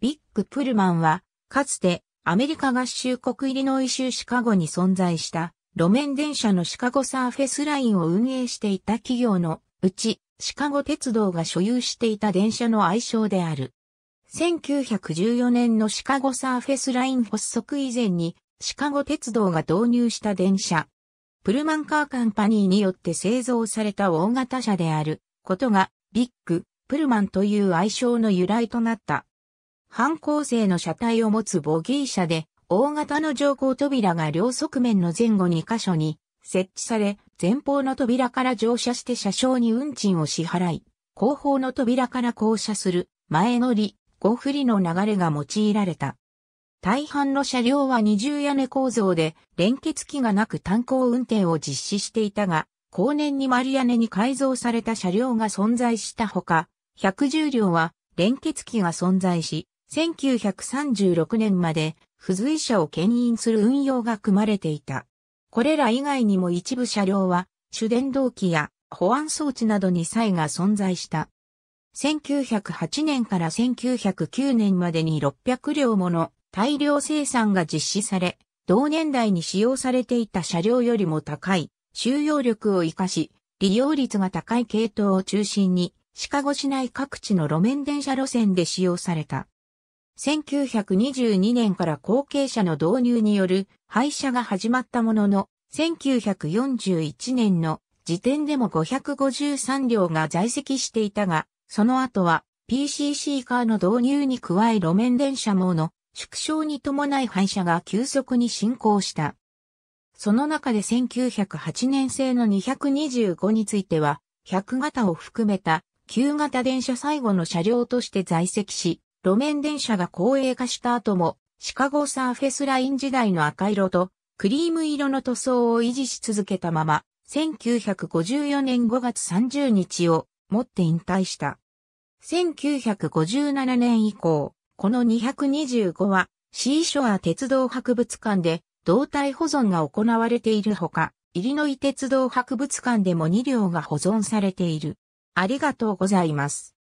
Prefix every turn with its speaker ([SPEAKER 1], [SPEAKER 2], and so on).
[SPEAKER 1] ビッグ・プルマンは、かつてアメリカ合衆国イリノイ州シカゴに存在した路面電車のシカゴサーフェスラインを運営していた企業のうち、シカゴ鉄道が所有していた電車の愛称である。1914年のシカゴサーフェスライン発足以前に、シカゴ鉄道が導入した電車。プルマンカーカンパニーによって製造された大型車であることが、ビッグ、プルマンという愛称の由来となった。半構成の車体を持つボギー車で、大型の乗降扉が両側面の前後2箇所に設置され、前方の扉から乗車して車掌に運賃を支払い、後方の扉から降車する前乗り、後振りの流れが用いられた。大半の車両は二重屋根構造で連結機がなく単行運転を実施していたが、後年に丸屋根に改造された車両が存在したほか、110両は連結機が存在し、1936年まで付随車を牽引する運用が組まれていた。これら以外にも一部車両は主電動機や保安装置などに差異が存在した。1908年から1909年までに600両もの大量生産が実施され、同年代に使用されていた車両よりも高い収容力を活かし、利用率が高い系統を中心に、シカゴ市内各地の路面電車路線で使用された。1922年から後継者の導入による廃車が始まったものの、1941年の時点でも553両が在籍していたが、その後は PCC カーの導入に加え路面電車網の縮小に伴い廃車が急速に進行した。その中で1908年製の225については、100型を含めた旧型電車最後の車両として在籍し、路面電車が公営化した後も、シカゴサーフェスライン時代の赤色とクリーム色の塗装を維持し続けたまま、1954年5月30日をもって引退した。1957年以降、この225はシーショア鉄道博物館で胴体保存が行われているほか、イリノイ鉄道博物館でも2両が保存されている。ありがとうございます。